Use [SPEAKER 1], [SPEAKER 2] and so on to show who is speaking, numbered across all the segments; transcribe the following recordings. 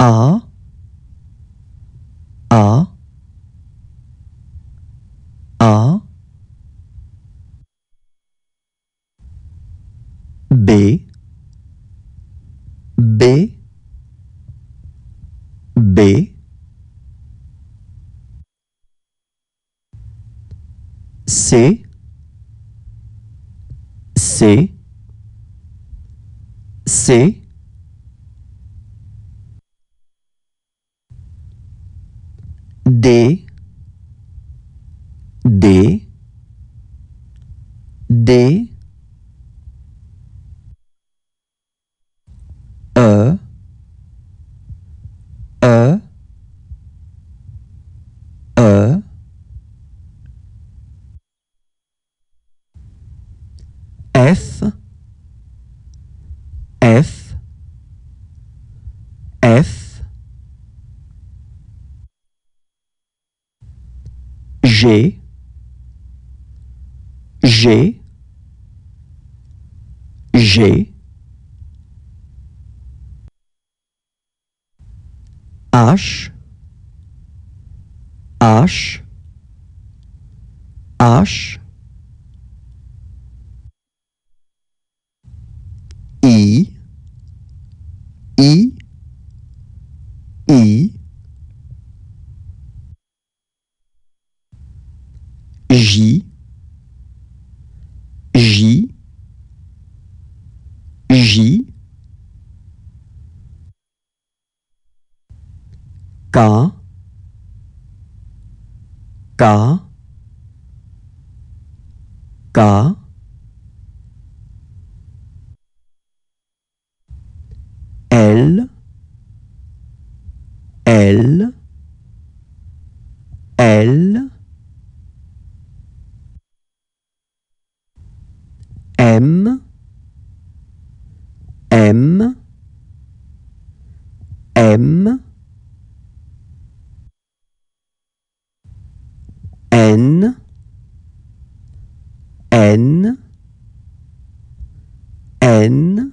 [SPEAKER 1] A A A B B B C C C D D D e, e, e, f, G, G, j'ai, H, H, H, K K K L L elle M M M N N N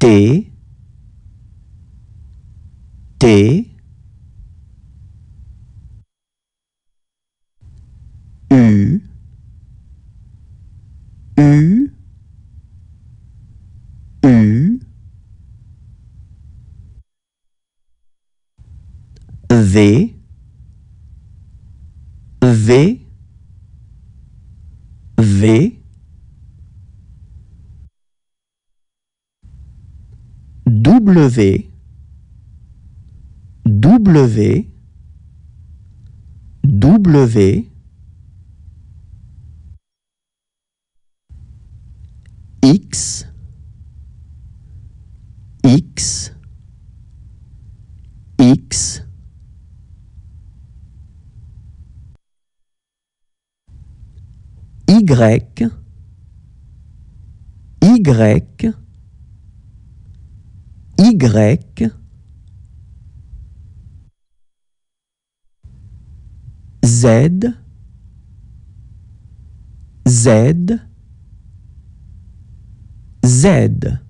[SPEAKER 1] T T U U U V V V W W W X X X Y Y grec Z Z Z,